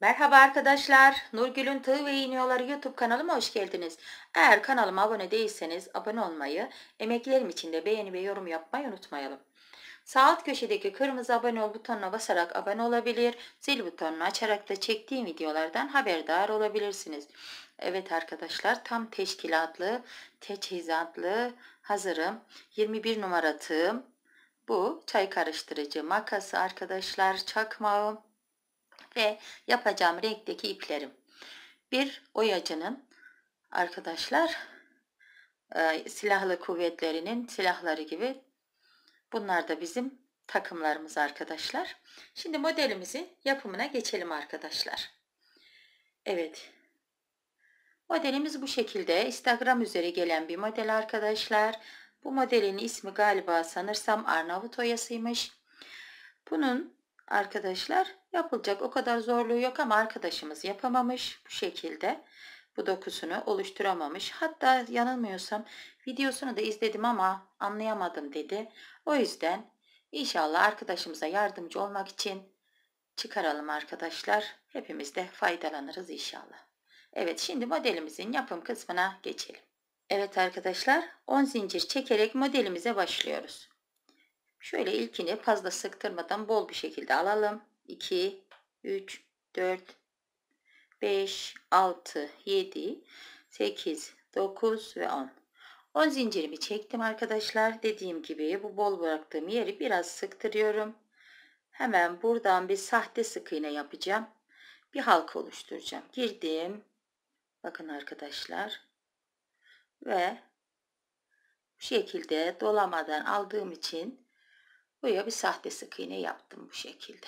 Merhaba arkadaşlar, Nurgül'ün Tığ ve İğniyorları YouTube kanalıma hoş geldiniz. Eğer kanalıma abone değilseniz abone olmayı, emeklerim için de beğeni ve yorum yapmayı unutmayalım. Sağ alt köşedeki kırmızı abone ol butonuna basarak abone olabilir, zil butonunu açarak da çektiğim videolardan haberdar olabilirsiniz. Evet arkadaşlar tam teşkilatlı, teçhizatlı hazırım. 21 numara tığım. Bu çay karıştırıcı makası arkadaşlar çakmağım ve yapacağım renkteki iplerim. Bir oyacının arkadaşlar e, silahlı kuvvetlerinin silahları gibi bunlar da bizim takımlarımız arkadaşlar. Şimdi modelimizi yapımına geçelim arkadaşlar. Evet. Modelimiz bu şekilde. Instagram üzeri gelen bir model arkadaşlar. Bu modelin ismi galiba sanırsam Arnavut oyasıymış. Bunun arkadaşlar yapılacak o kadar zorluğu yok ama arkadaşımız yapamamış bu şekilde bu dokusunu oluşturamamış. Hatta yanılmıyorsam videosunu da izledim ama anlayamadım dedi. O yüzden inşallah arkadaşımıza yardımcı olmak için çıkaralım arkadaşlar. Hepimiz de faydalanırız inşallah. Evet şimdi modelimizin yapım kısmına geçelim. Evet arkadaşlar 10 zincir çekerek modelimize başlıyoruz. Şöyle ilkini fazla sıktırmadan bol bir şekilde alalım. 2, 3, 4, 5, 6, 7, 8, 9 ve 10. 10 zincirimi çektim arkadaşlar. Dediğim gibi bu bol bıraktığım yeri biraz sıktırıyorum. Hemen buradan bir sahte sık iğne yapacağım. Bir halka oluşturacağım. Girdim. Bakın arkadaşlar. Ve bu şekilde dolamadan aldığım için Buraya bir sahte sık iğne yaptım bu şekilde.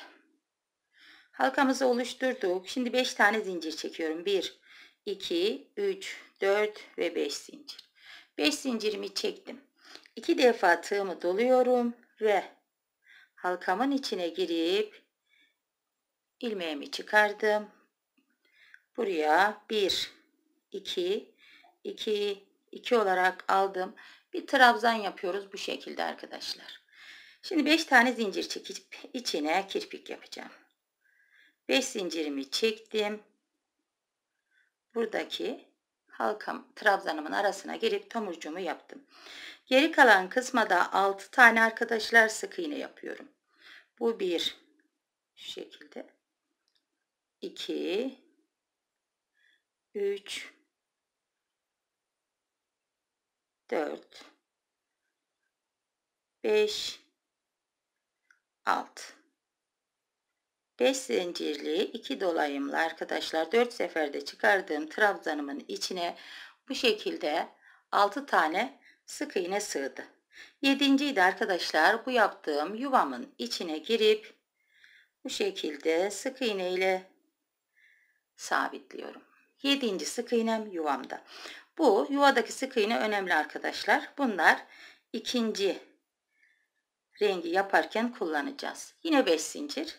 Halkamızı oluşturduk. Şimdi 5 tane zincir çekiyorum. 1, 2, 3, 4 ve 5 zincir. 5 zincirimi çektim. 2 defa tığımı doluyorum ve halkamın içine girip ilmeğimi çıkardım. Buraya 1, 2, 2, 2 olarak aldım. Bir trabzan yapıyoruz bu şekilde arkadaşlar. Şimdi 5 tane zincir çekip içine kirpik yapacağım. 5 zincirimi çektim. Buradaki halkam trabzanımın arasına girip tomurcuğumu yaptım. Geri kalan kısma da 6 tane arkadaşlar sık iğne yapıyorum. Bu bir şu şekilde 2 3 4 5 alt 5 zincirli 2 dolayımlı arkadaşlar 4 seferde çıkardığım trabzanımın içine bu şekilde 6 tane sık iğne sığdı. 7. de arkadaşlar bu yaptığım yuvamın içine girip bu şekilde sık iğne ile sabitliyorum. 7. sık iğnem yuvamda. Bu yuvadaki sık iğne önemli arkadaşlar. Bunlar ikinci rengi yaparken kullanacağız. Yine 5 zincir.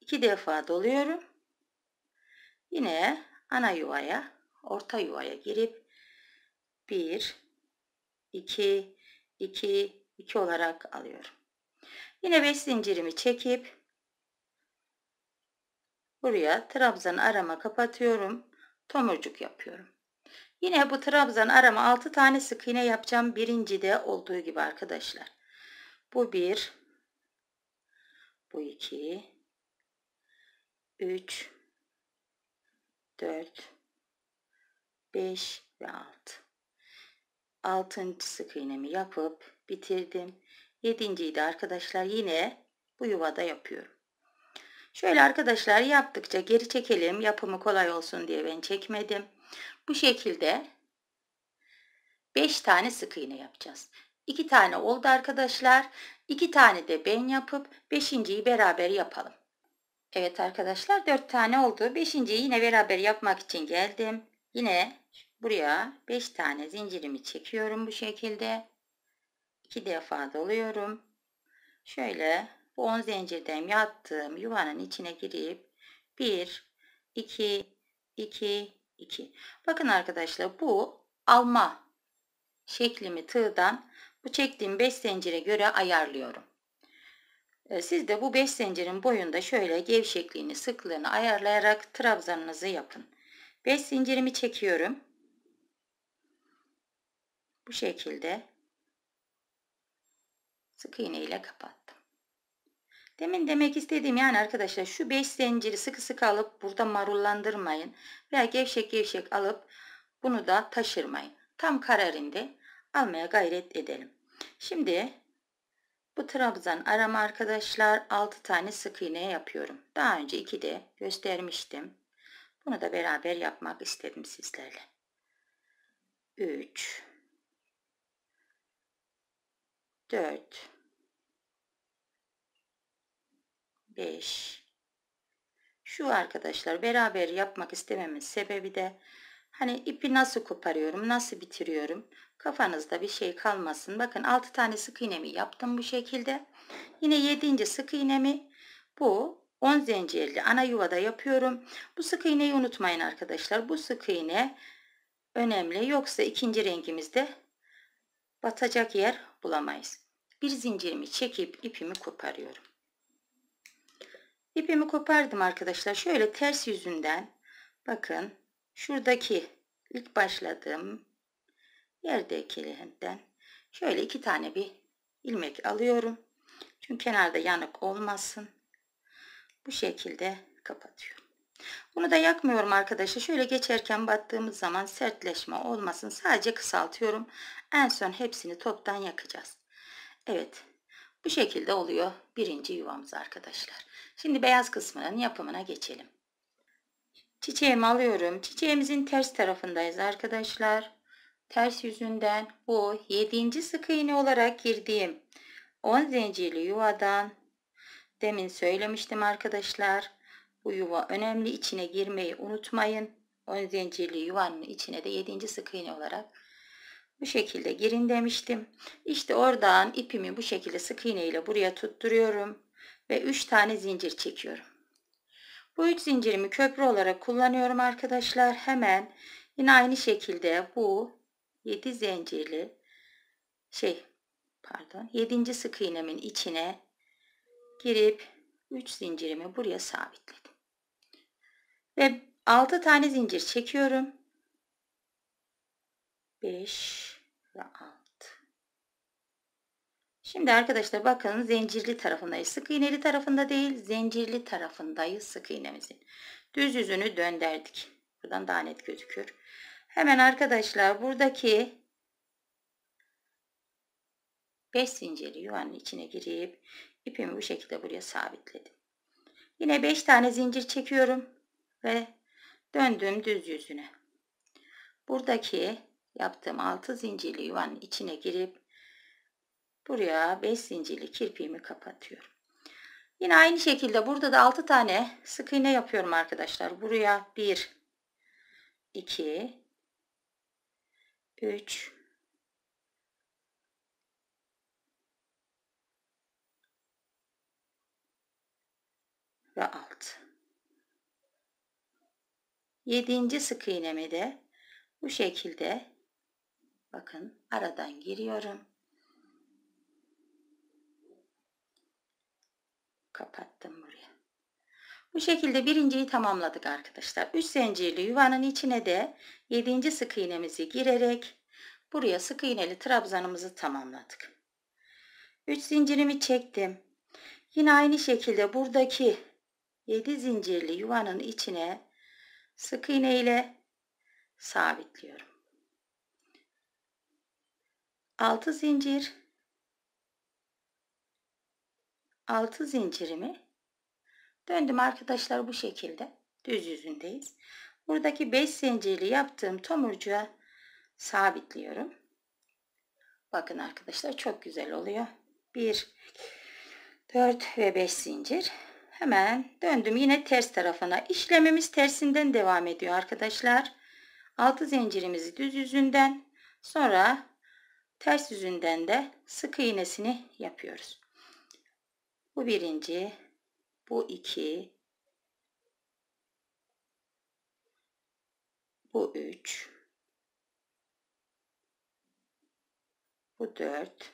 2 defa doluyorum. Yine ana yuvaya, orta yuvaya girip 1 2 2 2 olarak alıyorum. Yine 5 zincirimi çekip buraya trabzan arama kapatıyorum. Tomurcuk yapıyorum. Yine bu trabzan arama 6 tane sık iğne yapacağım. birinci de olduğu gibi arkadaşlar. Bu 1. Bu 2. 3. 4. 5 ve 6. 6. sık iğnemi yapıp bitirdim. 7.yi de arkadaşlar yine bu yuvada yapıyorum. Şöyle arkadaşlar yaptıkça geri çekelim. Yapımı kolay olsun diye ben çekmedim. Bu şekilde 5 tane sık iğne yapacağız. 2 tane oldu arkadaşlar. 2 tane de ben yapıp 5.yi beraber yapalım. Evet arkadaşlar 4 tane oldu. 5.yi yine beraber yapmak için geldim. Yine buraya 5 tane zincirimi çekiyorum bu şekilde. 2 defa doluyorum. Şöyle bu 10 zincirden yattığım yuvanın içine girip 1 2 2 2. Bakın arkadaşlar bu alma şeklimi tığdan bu çektiğim 5 zincire göre ayarlıyorum. Ee, siz de bu 5 zincirin boyunda şöyle gevşekliğini, sıklığını ayarlayarak trabzanınızı yapın. 5 zincirimi çekiyorum. Bu şekilde sık iğne ile kapat. Demin demek istediğim yani arkadaşlar şu 5 zinciri sıkı sıkı alıp burada marullandırmayın. Veya gevşek gevşek alıp bunu da taşırmayın. Tam kararında almaya gayret edelim. Şimdi bu trabzan arama arkadaşlar 6 tane sık iğne yapıyorum. Daha önce 2 de göstermiştim. Bunu da beraber yapmak istedim sizlerle. 3 4 5. Şu arkadaşlar beraber yapmak istememin sebebi de hani ipi nasıl koparıyorum, nasıl bitiriyorum. Kafanızda bir şey kalmasın. Bakın 6 tane sık iğnemi yaptım bu şekilde. Yine 7. sık iğnemi bu 10 zincirli ana yuvada yapıyorum. Bu sık iğneyi unutmayın arkadaşlar. Bu sık iğne önemli. Yoksa ikinci rengimizde batacak yer bulamayız. Bir zincirimi çekip ipimi koparıyorum. İpimi kopardım arkadaşlar. Şöyle ters yüzünden bakın şuradaki ilk başladığım yerdeki lehimden şöyle iki tane bir ilmek alıyorum. Çünkü kenarda yanık olmasın. Bu şekilde kapatıyorum. Bunu da yakmıyorum arkadaşlar. Şöyle geçerken battığımız zaman sertleşme olmasın. Sadece kısaltıyorum. En son hepsini toptan yakacağız. Evet. Bu şekilde oluyor birinci yuvamız arkadaşlar. Şimdi beyaz kısmının yapımına geçelim. Çiçeğimi alıyorum. Çiçeğimizin ters tarafındayız arkadaşlar. Ters yüzünden bu 7. sık iğne olarak girdiğim 10 zincirli yuvadan demin söylemiştim arkadaşlar. Bu yuva önemli içine girmeyi unutmayın. 10 zincirli yuvanın içine de 7. sık iğne olarak bu şekilde girin demiştim. İşte oradan ipimi bu şekilde sık iğne ile buraya tutturuyorum ve 3 tane zincir çekiyorum. Bu 3 zincirimi köprü olarak kullanıyorum arkadaşlar. Hemen yine aynı şekilde bu 7 zincirli şey pardon 7. sık iğnemin içine girip 3 zincirimi buraya sabitledim. Ve 6 tane zincir çekiyorum. 5 ve 6. Şimdi arkadaşlar bakın zincirli tarafındayız. Sık iğneli tarafında değil zincirli tarafındayız sık iğnemizin. Düz yüzünü dönderdik. Buradan daha net gözükür. Hemen arkadaşlar buradaki 5 zincirli yuvanın içine girip ipimi bu şekilde buraya sabitledim. Yine 5 tane zincir çekiyorum ve döndüm düz yüzüne. Buradaki yaptığım 6 zincirli yuvanın içine girip Buraya 5 zincirli kirpiğimi kapatıyorum. Yine aynı şekilde burada da 6 tane sık iğne yapıyorum arkadaşlar. Buraya 1, 2, 3, ve 6. 7. sık iğnemi de bu şekilde bakın aradan giriyorum. kapattım buraya. Bu şekilde birinciyi tamamladık arkadaşlar. Üç zincirli yuvanın içine de yedinci sık iğnemizi girerek buraya sık iğneli trabzanımızı tamamladık. Üç zincirimi çektim. Yine aynı şekilde buradaki yedi zincirli yuvanın içine sık iğne ile sabitliyorum. Altı zincir Altı zincirimi döndüm arkadaşlar bu şekilde düz yüzündeyiz. Buradaki 5 zincirli yaptığım tomurcuğa sabitliyorum. Bakın arkadaşlar çok güzel oluyor. 1 4 ve 5 zincir. Hemen döndüm yine ters tarafına. İşlemimiz tersinden devam ediyor arkadaşlar. Altı zincirimizi düz yüzünden sonra ters yüzünden de sık iğnesini yapıyoruz. Bu birinci, bu iki, bu üç, bu dört,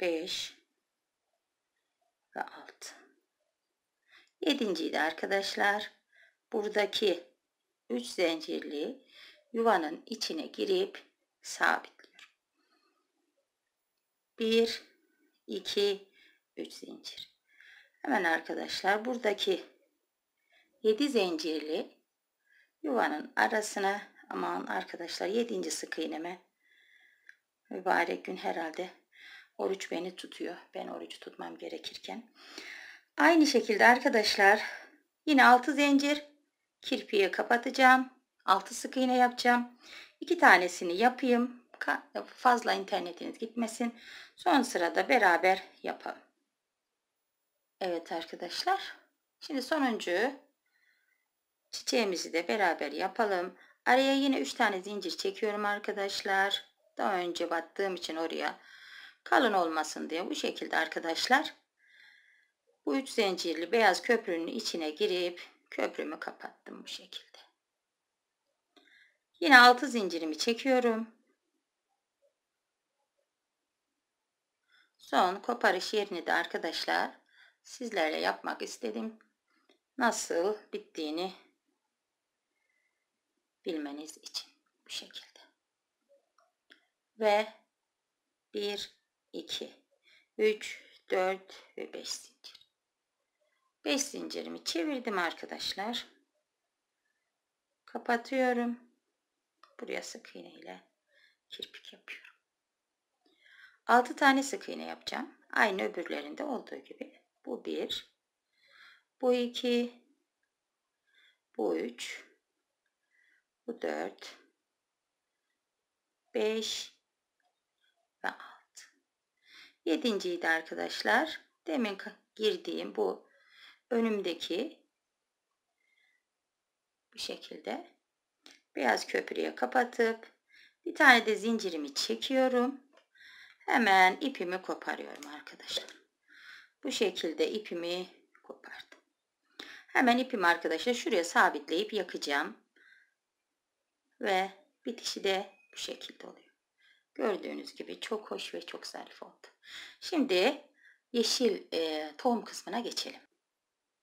beş ve altı. Yedinciydi arkadaşlar. Buradaki üç zincirli yuvanın içine girip sabit. 1 2 3 zincir hemen arkadaşlar buradaki 7 zincirli yuvanın arasına aman arkadaşlar 7. sık iğneme mübarek gün herhalde oruç beni tutuyor ben orucu tutmam gerekirken aynı şekilde arkadaşlar yine 6 zincir kirpiği kapatacağım 6 sık iğne yapacağım 2 tanesini yapayım fazla internetiniz gitmesin. Son sırada beraber yapalım. Evet arkadaşlar. Şimdi sonuncu çiçeğimizi de beraber yapalım. Araya yine 3 tane zincir çekiyorum arkadaşlar. Daha önce battığım için oraya kalın olmasın diye bu şekilde arkadaşlar. Bu 3 zincirli beyaz köprünün içine girip köprümü kapattım bu şekilde. Yine 6 zincirimi çekiyorum. Son koparış yerini de arkadaşlar sizlerle yapmak istedim. Nasıl bittiğini bilmeniz için bu şekilde. Ve 1, 2, 3, 4 ve 5 zincir. 5 zincirimi çevirdim arkadaşlar. Kapatıyorum. Buraya sık iğne ile kirpik yapıyorum. 6 tane sık iğne yapacağım. Aynı öbürlerinde olduğu gibi. Bu 1. Bu 2. Bu 3. Bu 4. 5 ve 6. Yedinciyi de arkadaşlar demin girdiğim bu önümdeki bu şekilde beyaz köprüye kapatıp bir tane de zincirimi çekiyorum. Hemen ipimi koparıyorum arkadaşlar. Bu şekilde ipimi kopardım. Hemen ipimi arkadaşlar şuraya sabitleyip yakacağım. Ve bitişi de bu şekilde oluyor. Gördüğünüz gibi çok hoş ve çok zarif oldu. Şimdi yeşil e, tohum kısmına geçelim.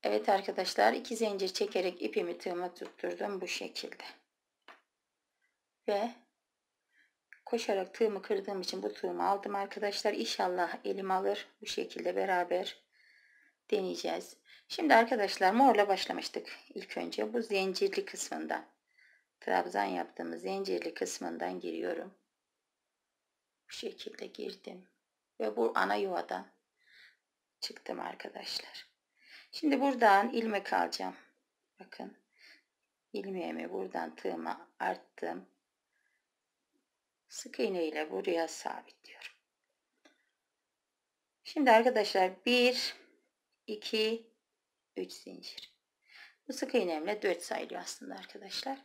Evet arkadaşlar iki zincir çekerek ipimi tığıma tutturdum bu şekilde. Ve Koşarak tığımı kırdığım için bu tığımı aldım arkadaşlar. İnşallah elim alır. Bu şekilde beraber deneyeceğiz. Şimdi arkadaşlar morla başlamıştık ilk önce. Bu zincirli kısmında. Trabzan yaptığımız zincirli kısmından giriyorum. Bu şekilde girdim. Ve bu ana yuvadan çıktım arkadaşlar. Şimdi buradan ilmek alacağım. Bakın ilmeğimi buradan tığıma arttım sık iğne ile buraya sabitliyorum. Şimdi arkadaşlar 1 2 3 zincir. Bu sık iğnemle 4 sayılıyor aslında arkadaşlar.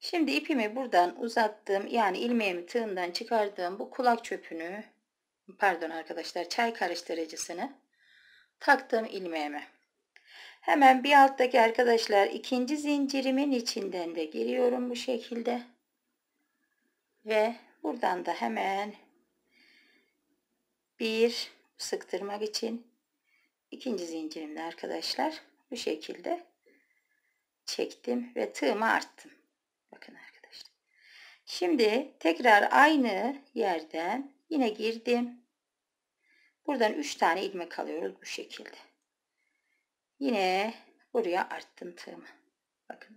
Şimdi ipimi buradan uzattım yani ilmeğimi tığından çıkardığım bu kulak çöpünü pardon arkadaşlar çay karıştırıcısını taktım ilmeğime. Hemen bir alttaki arkadaşlar ikinci zincirimin içinden de giriyorum bu şekilde. Ve Buradan da hemen bir sıktırmak için ikinci zincirimde arkadaşlar bu şekilde çektim ve tığımı arttım. Bakın arkadaşlar. Şimdi tekrar aynı yerden yine girdim. Buradan 3 tane ilmek alıyoruz bu şekilde. Yine buraya arttım tığımı. Bakın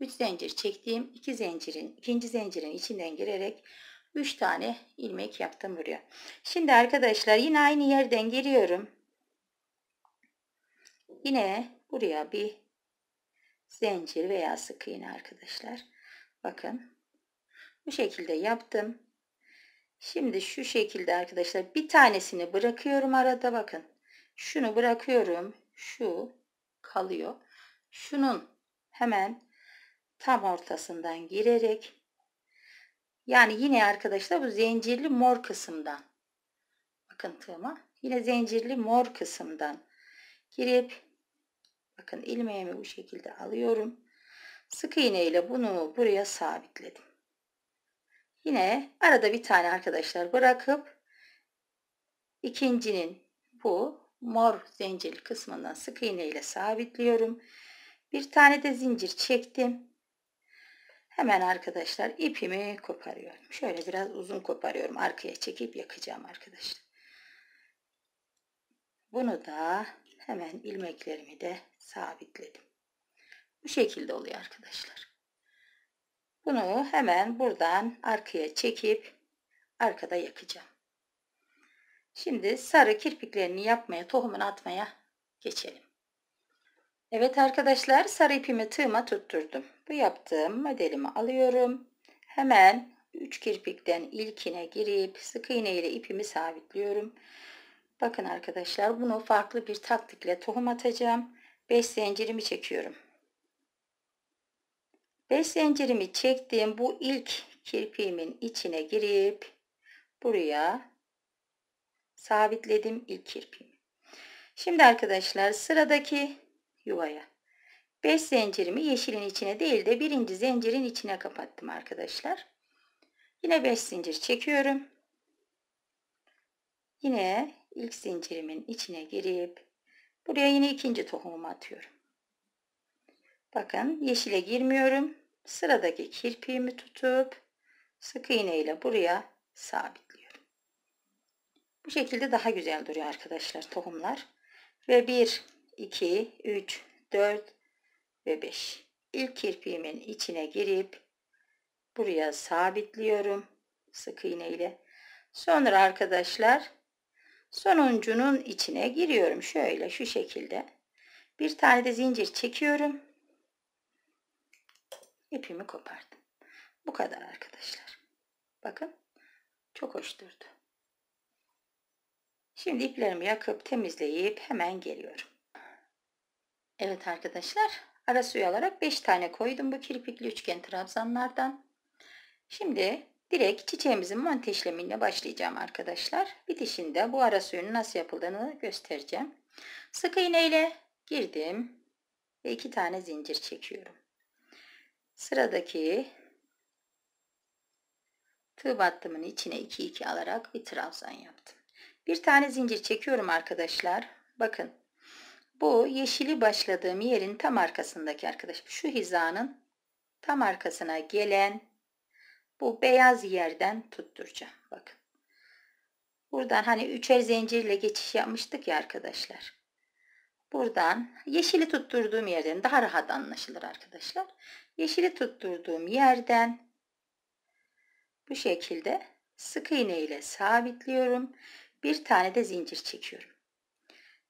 3 zincir çektiğim 2 zincirin ikinci zincirin içinden girerek 3 tane ilmek yaptım buraya. Şimdi arkadaşlar yine aynı yerden giriyorum. Yine buraya bir zincir veya sık iğne arkadaşlar. Bakın bu şekilde yaptım. Şimdi şu şekilde arkadaşlar bir tanesini bırakıyorum arada bakın. Şunu bırakıyorum. Şu kalıyor. Şunun hemen tam ortasından girerek yani yine arkadaşlar bu zincirli mor kısımdan bakın tığıma yine zincirli mor kısımdan girip bakın ilmeğimi bu şekilde alıyorum sık iğne ile bunu buraya sabitledim yine arada bir tane arkadaşlar bırakıp ikincinin bu mor zincirli kısmından sık iğne ile sabitliyorum bir tane de zincir çektim Hemen arkadaşlar ipimi koparıyorum. Şöyle biraz uzun koparıyorum. Arkaya çekip yakacağım arkadaşlar. Bunu da hemen ilmeklerimi de sabitledim. Bu şekilde oluyor arkadaşlar. Bunu hemen buradan arkaya çekip arkada yakacağım. Şimdi sarı kirpiklerini yapmaya, tohumunu atmaya geçelim. Evet arkadaşlar sarı ipimi tığıma tutturdum. Bu yaptığım modelimi alıyorum. Hemen 3 kirpikten ilkine girip sık iğne ile ipimi sabitliyorum. Bakın arkadaşlar bunu farklı bir taktikle tohum atacağım. 5 zincirimi çekiyorum. 5 zincirimi çektiğim bu ilk kirpiğimin içine girip buraya sabitledim ilk kirpiğimi. Şimdi arkadaşlar sıradaki yuvaya. 5 zincirimi yeşilin içine değil de birinci zincirin içine kapattım arkadaşlar. Yine 5 zincir çekiyorum. Yine ilk zincirimin içine girip buraya yine ikinci tohumumu atıyorum. Bakın yeşile girmiyorum. Sıradaki kirpiğimi tutup sık iğne ile buraya sabitliyorum. Bu şekilde daha güzel duruyor arkadaşlar tohumlar. Ve bir 2, 3, 4 ve 5. İlk kirpiğimin içine girip buraya sabitliyorum sık iğne ile. Sonra arkadaşlar sonuncunun içine giriyorum şöyle şu şekilde. Bir tane de zincir çekiyorum. İpimi kopardım. Bu kadar arkadaşlar. Bakın çok hoş durdu. Şimdi iplerimi yakıp temizleyip hemen geliyorum. Evet arkadaşlar ara suyu alarak 5 tane koydum bu kirpikli üçgen trabzanlardan. Şimdi direkt çiçeğimizin monte başlayacağım arkadaşlar. Bitişinde bu ara suyunun nasıl yapıldığını göstereceğim. Sık iğne ile girdim ve 2 tane zincir çekiyorum. Sıradaki tığ battımın içine 2 2 alarak bir trabzan yaptım. Bir tane zincir çekiyorum arkadaşlar. Bakın bu yeşili başladığım yerin tam arkasındaki arkadaşım. Şu hizanın tam arkasına gelen bu beyaz yerden tutturacağım. Bakın. Buradan hani üçer zincirle geçiş yapmıştık ya arkadaşlar. Buradan yeşili tutturduğum yerden daha rahat anlaşılır arkadaşlar. Yeşili tutturduğum yerden bu şekilde sık iğne ile sabitliyorum. Bir tane de zincir çekiyorum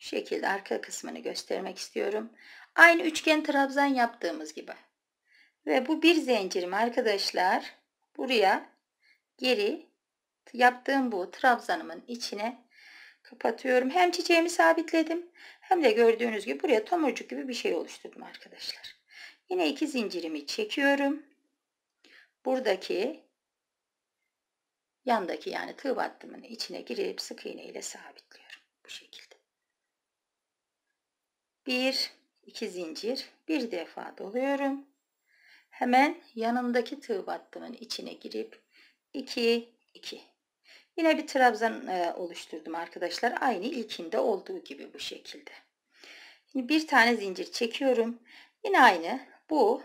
şekilde arka kısmını göstermek istiyorum. Aynı üçgen trabzan yaptığımız gibi. Ve bu bir zincirim arkadaşlar buraya geri yaptığım bu trabzanımın içine kapatıyorum. Hem çiçeğimi sabitledim hem de gördüğünüz gibi buraya tomurcuk gibi bir şey oluşturdum arkadaşlar. Yine iki zincirimi çekiyorum. Buradaki yandaki yani tığ battımın içine girip sık iğne ile sabitliyorum. Bu şekilde. 1 2 zincir bir defa doluyorum hemen yanındaki tığ battımın içine girip 2 2 yine bir trabzan e, oluşturdum arkadaşlar aynı ilkinde olduğu gibi bu şekilde bir tane zincir çekiyorum yine aynı bu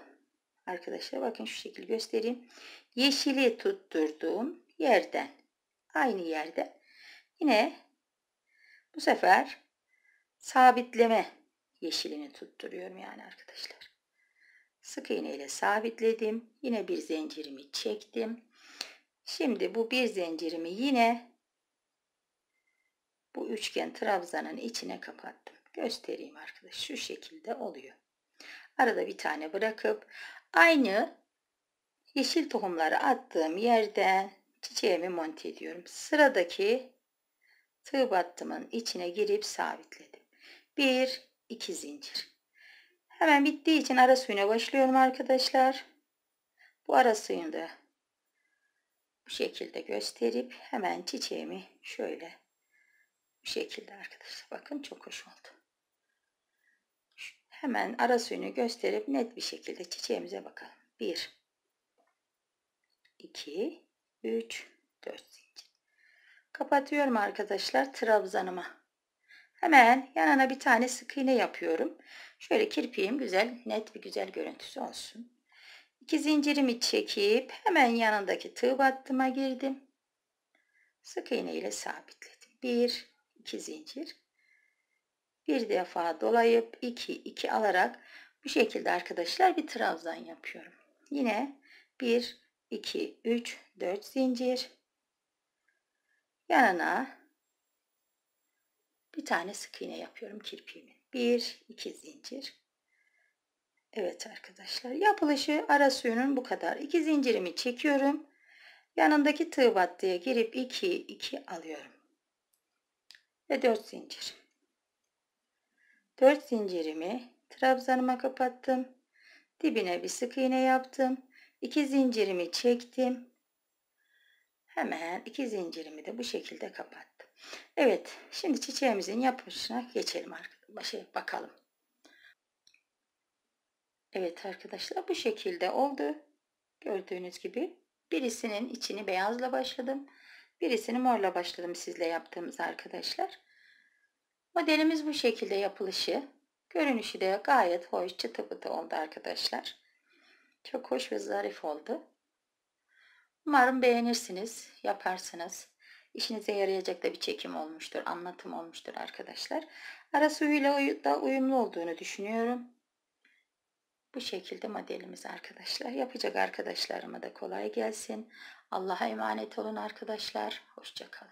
arkadaşlar bakın şu şekilde göstereyim yeşili tutturduğum yerden aynı yerde yine bu sefer sabitleme yeşilini tutturuyorum yani arkadaşlar. Sık iğne ile sabitledim. Yine bir zincirimi çektim. Şimdi bu bir zincirimi yine bu üçgen trabzanın içine kapattım. Göstereyim arkadaş. Şu şekilde oluyor. Arada bir tane bırakıp aynı yeşil tohumları attığım yerden çiçeğimi monte ediyorum. Sıradaki tığ battımın içine girip sabitledim. 1 2 zincir. Hemen bittiği için ara suyuna başlıyorum arkadaşlar. Bu ara suyunu da bu şekilde gösterip hemen çiçeğimi şöyle bu şekilde arkadaşlar bakın çok hoş oldu. Hemen ara suyunu gösterip net bir şekilde çiçeğimize bakalım. 1 2 3 4 zincir. Kapatıyorum arkadaşlar trabzanıma. Hemen yanına bir tane sık iğne yapıyorum. Şöyle kirpiğim güzel, net bir güzel görüntüsü olsun. İki zincirimi çekip hemen yanındaki tığ battıma girdim. Sık iğne ile sabitledim. Bir, iki zincir. Bir defa dolayıp iki, iki alarak bu şekilde arkadaşlar bir trabzan yapıyorum. Yine bir, iki, üç, dört zincir. Yanına bir tane sık iğne yapıyorum kirpiğimin. Bir, iki zincir. Evet arkadaşlar yapılışı ara suyunun bu kadar. İki zincirimi çekiyorum. Yanındaki tığ battıya girip iki iki alıyorum. Ve dört zincir. Dört zincirimi trabzanıma kapattım. Dibine bir sık iğne yaptım. İki zincirimi çektim. Hemen iki zincirimi de bu şekilde kapattım. Evet şimdi çiçeğimizin yapışına geçelim şey bakalım. Evet arkadaşlar bu şekilde oldu. Gördüğünüz gibi birisinin içini beyazla başladım. Birisini morla başladım sizle yaptığımız arkadaşlar. Modelimiz bu şekilde yapılışı. Görünüşü de gayet hoş çıtı pıtı oldu arkadaşlar. Çok hoş ve zarif oldu. Umarım beğenirsiniz, yaparsınız işinize yarayacak da bir çekim olmuştur, anlatım olmuştur arkadaşlar. Ara suyuyla da uyumlu olduğunu düşünüyorum. Bu şekilde modelimiz arkadaşlar. Yapacak arkadaşlarıma da kolay gelsin. Allah'a emanet olun arkadaşlar. Hoşçakalın.